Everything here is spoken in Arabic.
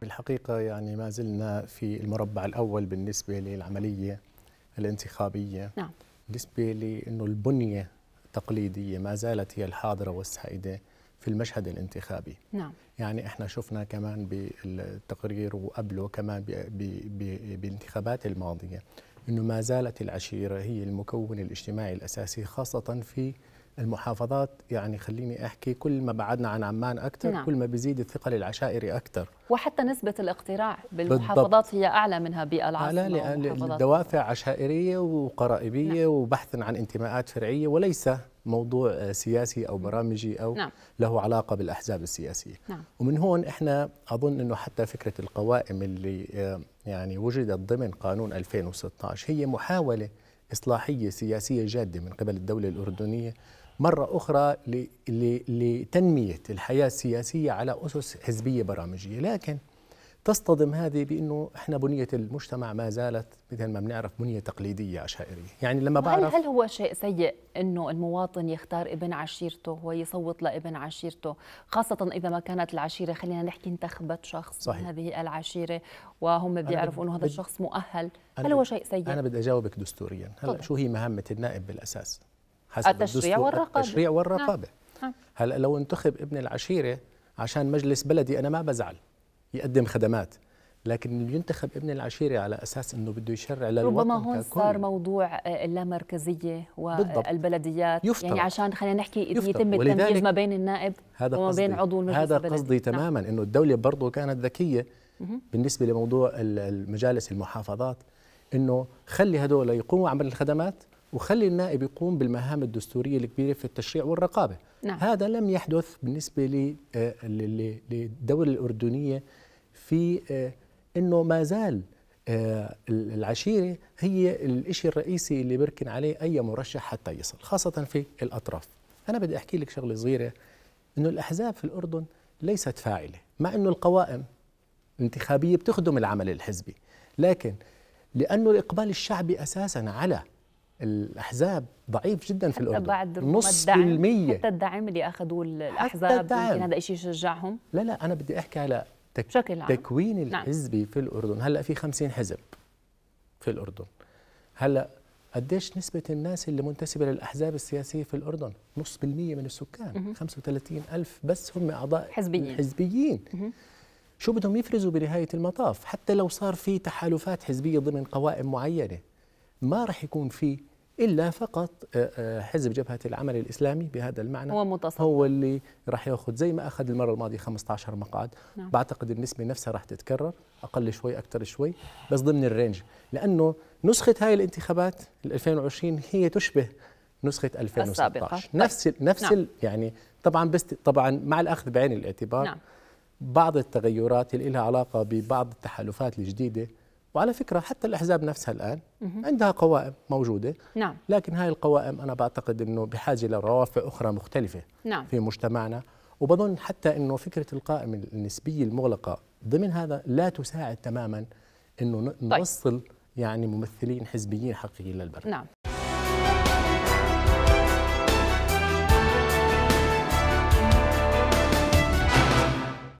بالحقيقة يعني ما زلنا في المربع الأول بالنسبة للعملية الانتخابية نعم. بالنسبة لأنه البنية التقليدية ما زالت هي الحاضرة والسائدة في المشهد الانتخابي نعم. يعني احنا شفنا كمان بالتقرير وقبله كمان بالانتخابات الماضية انه ما زالت العشيرة هي المكون الاجتماعي الأساسي خاصة في المحافظات يعني خليني احكي كل ما بعدنا عن عمان اكثر نعم. كل ما بيزيد الثقل العشائري اكثر وحتى نسبه الاقتراع بالمحافظات بالضبط. هي اعلى منها بالعاصمه اعلى لان الدوافع عشائريه وقرائبيه نعم. وبحث عن انتماءات فرعيه وليس موضوع آه، سياسي او برامجي او نعم. له علاقه بالاحزاب السياسيه نعم. ومن هون احنا اظن انه حتى فكره القوائم اللي آه، يعني وجدت ضمن قانون 2016 هي محاوله اصلاحيه سياسيه جاده من قبل الدوله الاردنيه مرة أخرى لتنمية الحياة السياسية على أسس حزبية برامجية لكن تصطدم هذه بانه احنا بنيه المجتمع ما زالت مثل ما بنعرف بنيه تقليديه عشائريه، يعني لما بعرف هل, هل هو شيء سيء انه المواطن يختار ابن عشيرته ويصوت لابن عشيرته، خاصه اذا ما كانت العشيره خلينا نحكي انتخبت شخص صحيح. من هذه العشيره وهم بيعرفوا انه هذا الشخص مؤهل، هل هو شيء سيء؟ انا بدي اجاوبك دستوريا، هلا شو هي مهمه النائب بالاساس؟ حسب التشريع والرقابة التشريع نعم. والرقابة نعم. هلا لو انتخب ابن العشيرة عشان مجلس بلدي أنا ما بزعل يقدم خدمات لكن ينتخب ابن العشيرة على أساس أنه بده يشرع للوطن ربما هون ككل. صار موضوع آه، اللامركزية والبلديات بالضبط. يعني عشان خلينا نحكي يفترض. يتم التمييز ما بين النائب هذا وما قصدي. بين عضو المجلس هذا البلدي. قصدي نعم. تماما أنه الدولة برضه كانت ذكية بالنسبة لموضوع المجالس المحافظات أنه خلي هدول يقوموا عمل الخدمات وخلي النائب يقوم بالمهام الدستورية الكبيرة في التشريع والرقابة نعم. هذا لم يحدث بالنسبة للدولة آه، الأردنية في آه، أنه ما زال آه، العشيرة هي الشيء الرئيسي اللي بركن عليه أي مرشح حتى يصل خاصة في الأطراف أنا بدي أحكي لك شغلة صغيرة أنه الأحزاب في الأردن ليست فاعلة مع أنه القوائم الانتخابية بتخدم العمل الحزبي لكن لأنه الإقبال الشعبي أساسا على الاحزاب ضعيف جدا في الاردن بعد نص بالمية حتى الدعم اللي اخذوه الاحزاب يمكن هذا شيء يشجعهم لا لا انا بدي احكي على تك بشكل عام. تكوين نعم. الحزبي نعم. في الاردن هلا في 50 حزب في الاردن هلا قديش نسبة الناس اللي منتسبة للأحزاب السياسية في الأردن؟ نص بالمية من السكان، مه. 35 ألف بس هم أعضاء حزبيين حزبيين شو بدهم يفرزوا بنهاية المطاف؟ حتى لو صار في تحالفات حزبية ضمن قوائم معينة ما راح يكون في الا فقط آه، آه، حزب جبهه العمل الاسلامي بهذا المعنى هو متصدر هو اللي راح ياخذ زي ما اخذ المره الماضيه 15 مقعد نعم. بعتقد النسبه نفسها راح تتكرر اقل شوي اكثر شوي بس ضمن الرينج لانه نسخه هاي الانتخابات 2020 هي تشبه نسخه 2016 نفس نفس نعم. يعني طبعا بس طبعا مع الاخذ بعين الاعتبار نعم. بعض التغيرات اللي لها علاقه ببعض التحالفات الجديده وعلى فكرة حتى الأحزاب نفسها الآن عندها قوائم موجودة نعم. لكن هاي القوائم أنا بعتقد أنه بحاجة لروافع أخرى مختلفة نعم. في مجتمعنا وبظن حتى أنه فكرة القائمة النسبية المغلقة ضمن هذا لا تساعد تماما أنه طيب. نوصل طيب. يعني ممثلين حزبيين حقيقيين للبلد نعم.